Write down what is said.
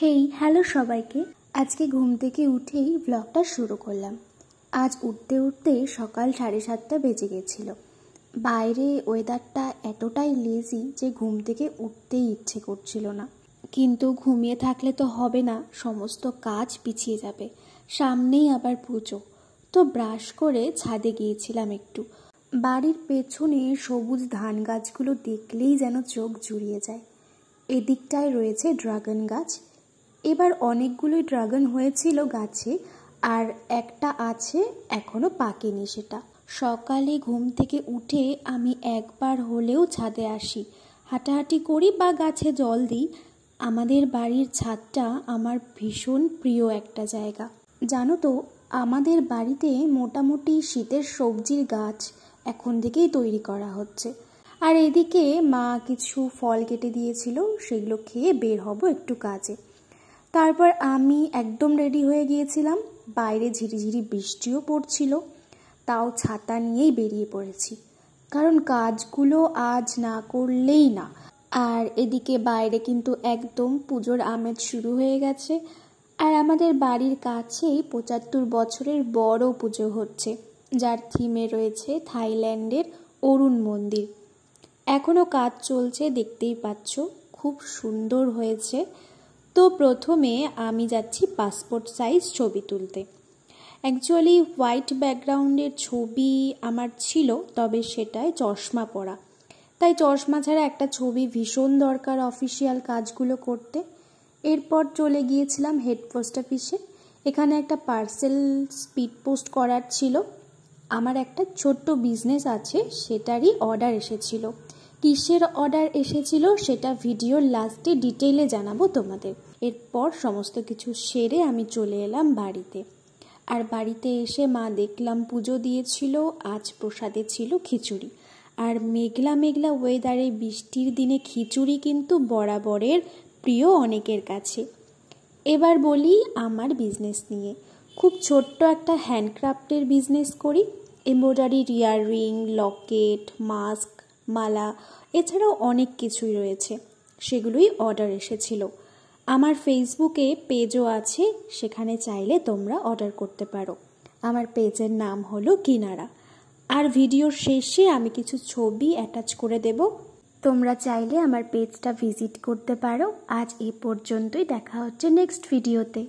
hey hello সবাইকে আজকে ঘুম থেকে উঠেই ব্লগটা শুরু করলাম আজ উঠতে উঠতে সকাল সাড়ে সাতটা বেজে গেছিল বাইরে ওয়েদারটা এতটাই লেজি যে ঘুম থেকে উঠতেই ইচ্ছে করছিল না কিন্তু ঘুমিয়ে থাকলে তো হবে না সমস্ত কাজ পিছিয়ে যাবে সামনেই আবার পুজো তো ব্রাশ করে ছাদে গিয়েছিলাম একটু বাড়ির পেছনে সবুজ ধান গাছগুলো দেখলেই যেন চোখ জুড়িয়ে যায় এদিকটায় রয়েছে ড্রাগন গাছ এবার অনেকগুলোই ড্রাগন হয়েছিল গাছে আর একটা আছে এখনো পাকেনি সেটা সকালে ঘুম থেকে উঠে আমি একবার হলেও ছাদে আসি হাঁটাহাঁটি করি বা গাছে জল দিই আমাদের বাড়ির ছাদটা আমার ভীষণ প্রিয় একটা জায়গা জানো তো আমাদের বাড়িতে মোটামুটি শীতের সবজির গাছ এখন থেকেই তৈরি করা হচ্ছে আর এদিকে মা কিছু ফল কেটে দিয়েছিল সেগুলো খেয়ে বের হব একটু কাজে তারপর আমি একদম রেডি হয়ে গিয়েছিলাম বাইরে ঝিরিঝিরি বৃষ্টিও পড়ছিল তাও ছাতা নিয়েই বেরিয়ে পড়েছি কারণ কাজগুলো আজ না করলেই না আর এদিকে বাইরে কিন্তু একদম পুজোর আমেজ শুরু হয়ে গেছে আর আমাদের বাড়ির কাছেই পঁচাত্তর বছরের বড় পুজো হচ্ছে যার থিমে রয়েছে থাইল্যান্ডের অরুণ মন্দির এখনও কাজ চলছে দেখতেই পাচ্ছ খুব সুন্দর হয়েছে তো প্রথমে আমি যাচ্ছি পাসপোর্ট সাইজ ছবি তুলতে অ্যাকচুয়ালি হোয়াইট ব্যাকগ্রাউন্ডের ছবি আমার ছিল তবে সেটায় চশমা পরা তাই চশমা ছাড়া একটা ছবি ভীষণ দরকার অফিসিয়াল কাজগুলো করতে এরপর চলে গিয়েছিলাম হেড পোস্ট অফিসে এখানে একটা পার্সেল স্পিড পোস্ট করার ছিল আমার একটা ছোট্ট বিজনেস আছে সেটারই অর্ডার এসেছিলো কিসের অর্ডার এসেছিল সেটা ভিডিওর লাস্টে ডিটেইলে জানাবো তোমাদের এরপর সমস্ত কিছু সেরে আমি চলে এলাম বাড়িতে আর বাড়িতে এসে মা দেখলাম পুজো দিয়েছিল আজ প্রসাদে ছিল খিচুড়ি আর মেঘলা মেঘলা ওয়েদারে বৃষ্টির দিনে খিচুড়ি কিন্তু বরাবরের প্রিয় অনেকের কাছে এবার বলি আমার বিজনেস নিয়ে খুব ছোট্ট একটা হ্যান্ডক্রাফটের বিজনেস করি এমব্রয়ডারি রিয়ার লকেট মাস্ক মালা এছাড়াও অনেক কিছুই রয়েছে সেগুলোই অর্ডার এসেছিল আমার ফেসবুকে পেজও আছে সেখানে চাইলে তোমরা অর্ডার করতে পারো আমার পেজের নাম হলো কিনারা আর ভিডিওর শেষে আমি কিছু ছবি অ্যাটাচ করে দেব তোমরা চাইলে আমার পেজটা ভিজিট করতে পারো আজ এ পর্যন্তই দেখা হচ্ছে নেক্সট ভিডিওতে